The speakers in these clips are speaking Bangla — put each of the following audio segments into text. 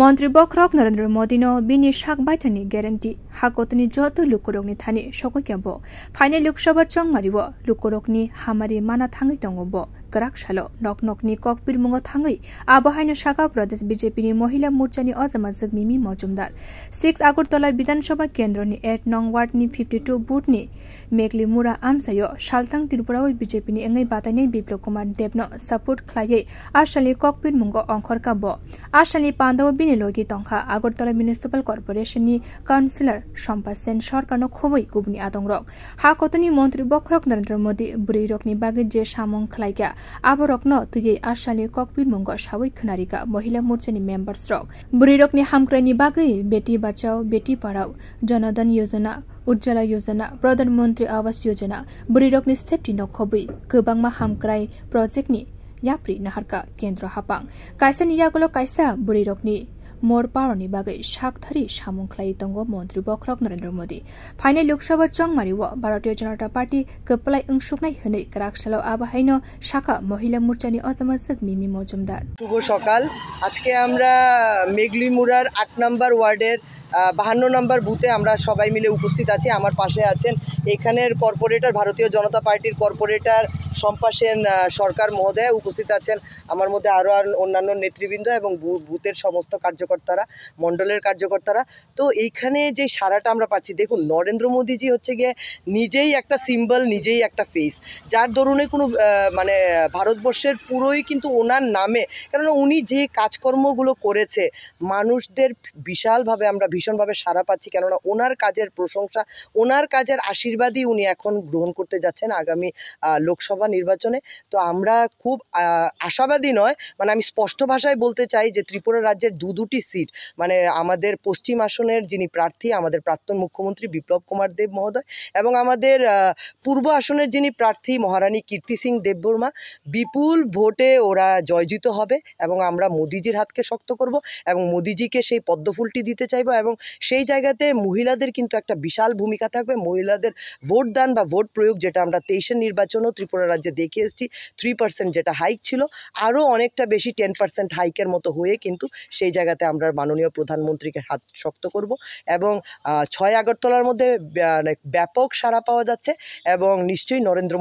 মন্ত্রী বক্রক নরেন্দ্র মোদিন বিনি শাক বাইথানি গ্যারেন্টি হাকতনি যত লুকুরকনি থানি সকৈকেব ফাইনে লোকসভার মারিব লুকুরকনি হামারি মানা থাঙ্গি দঙ্গব गराक छल नक नकनि ककबीर मुङ थाङै आबहायन শাখা প্রদেশ বিজেপিনি মহিলা মোর্চানি অজামা জগমিমি মজুমদার সিক্স আগরতলা বিধানসভা কেন্দ্রনি এট নং ওয়ার্ডনি ফিফটি টু বুথনি মেঘলি মুরা আমসায় সালতাং ত্রিপুরাও বিজেপিনি এঙ্গৈ বাতানি বিপ্লব কুমার দেবন সাপোর্ট খ্লাইয়ে আশালি ককপির মুঙ্গ অংখরকা ব আশালি পান্দাও বিনি লগি তংখা আগরতলা মিউনিসিপাল কর্পোরেশননি কাউন্সিলর শম্পা সেন সরকারনো খুবই গুবনি আদংরক হা কতনি মন্ত্রী বক্রক নরেন্দ্র মোদী বুড়ি রকনি বাগে যে সামং খ্লাইকা aborokno tiyei asalni kokpin mongo sawai khnarika mahila morchani member strok burirokni hamkraini bagui beti bachao beti parao Jan Dhan योजना उज्ज्वला योजना प्रधानमन्त्री आवास योजना बुरिरकनि सेफ्टि नखबै गोबांमा हामक्राय प्रजेक्टनि याप्रि नाहारका केन्द्र हापां काइसानि यागल काइसा बुरिरकनि मोर पारनि बागै साकधारी सामुंख्लायी মন্ত্রী বক্রক নরেন্দ্র মোদী ফাইনে লোকসভা চংমারি चंमारि व भारतीय जनता पार्टी कपलाय अंशुकनाय हनै আবাহাইন শাখা মহিলা মোর্চানি অজামাসক মিমি মজুমদার শুভ সকাল আজকে আমরা মুরার আট নম্বর ওয়ার্ডের বাহান্ন নম্বর বুথে আমরা সবাই মিলে উপস্থিত আছি আমার পাশে আছেন এখানের কর্পোরেটর ভারতীয় জনতা পার্টির কর্পোরেটর শম্পা সেন সরকার মহোদয় উপস্থিত আছেন আমার মধ্যে আরও অন্যান্য নেতৃবৃন্দ এবং বুথের সমস্ত কার্যকর কার্যকর্তারা মন্ডলের কার্যকর্তারা তো এইখানে যে সারাটা আমরা পাচ্ছি দেখুন নরেন্দ্র মোদীজি হচ্ছে গিয়ে নিজেই একটা সিম্বল নিজেই একটা ফেস যার দরুনে কোনো মানে ভারতবর্ষের পুরোই কিন্তু ওনার নামে কারণ উনি যে কাজকর্মগুলো করেছে মানুষদের বিশালভাবে আমরা ভীষণভাবে সারা পাচ্ছি কেননা ওনার কাজের প্রশংসা ওনার কাজের আশীর্বাদই উনি এখন গ্রহণ করতে যাচ্ছেন আগামী লোকসভা নির্বাচনে তো আমরা খুব আশাবাদী নয় মানে আমি স্পষ্ট ভাষায় বলতে চাই যে ত্রিপুরা রাজ্যের দু দুটি সিট মানে আমাদের পশ্চিম আসনের যিনি প্রার্থী আমাদের প্রাক্তন মুখ্যমন্ত্রী বিপ্লব কুমার দেব মহোদয় এবং আমাদের পূর্ব আসনের যিনি প্রার্থী মহারানী কীর্তি সিং দেববর্মা বিপুল ভোটে ওরা জয়জিত হবে এবং আমরা মোদিজির হাতকে শক্ত করব এবং মোদিজিকে সেই পদ্মফুলটি দিতে চাইব এবং সেই জায়গাতে মহিলাদের কিন্তু একটা বিশাল ভূমিকা থাকবে মহিলাদের ভোট দান বা ভোট প্রয়োগ যেটা আমরা তেইশের নির্বাচনও ত্রিপুরা রাজ্যে দেখে এসেছি থ্রি পার্সেন্ট যেটা হাইক ছিল আরও অনেকটা বেশি টেন পার্সেন্ট হাইকের মতো হয়ে কিন্তু সেই জায়গাতে সাথে আমরা মাননীয় প্রধানমন্ত্রীকে হাত শক্ত করব এবং ছয় আগরতলার মধ্যে মানে ব্যাপক সাড়া পাওয়া যাচ্ছে এবং নিশ্চয়ই নরেন্দ্র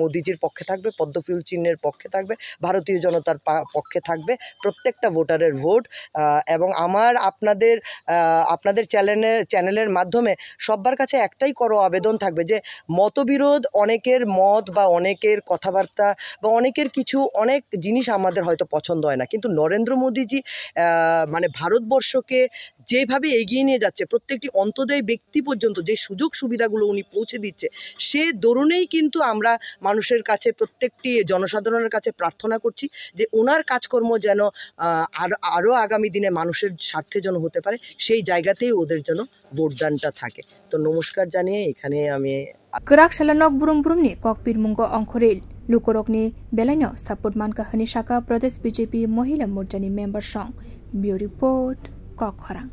মোদীজির পক্ষে থাকবে পদ্মফুল চিহ্নের পক্ষে থাকবে ভারতীয় জনতার পক্ষে থাকবে প্রত্যেকটা ভোটারের ভোট এবং আমার আপনাদের আপনাদের চ্যানেলের চ্যানেলের মাধ্যমে সব্বার কাছে একটাই করো আবেদন থাকবে যে মতবিরোধ অনেকের মত বা অনেকের কথাবার্তা বা অনেকের কিছু অনেক জিনিস আমাদের হয়তো পছন্দ হয় না কিন্তু নরেন্দ্র মোদীজি মানে মানে ভারতবর্ষকে যেভাবে এগিয়ে নিয়ে যাচ্ছে প্রত্যেকটি অন্তদায়ী ব্যক্তি পর্যন্ত যে সুযোগ সুবিধাগুলো উনি পৌঁছে দিচ্ছে সে দরুণেই কিন্তু আমরা মানুষের কাছে প্রত্যেকটি জনসাধারণের কাছে প্রার্থনা করছি যে ওনার কাজকর্ম যেন আর আরও আগামী দিনে মানুষের স্বার্থে যেন হতে পারে সেই জায়গাতেই ওদের যেন ভোটদানটা থাকে তো নমস্কার জানিয়ে এখানে আমি कराकशालानक बुरुम बुरुमनि ककपीर मुंग अंखरेल लुकरकनि বেলাইন সাপোর্ট मानका हनि শাখা প্রদেশ বিজেপি মহিলা मोर्चानि মেম্বার সং ব্যৰিপৰ্ট কখৰাং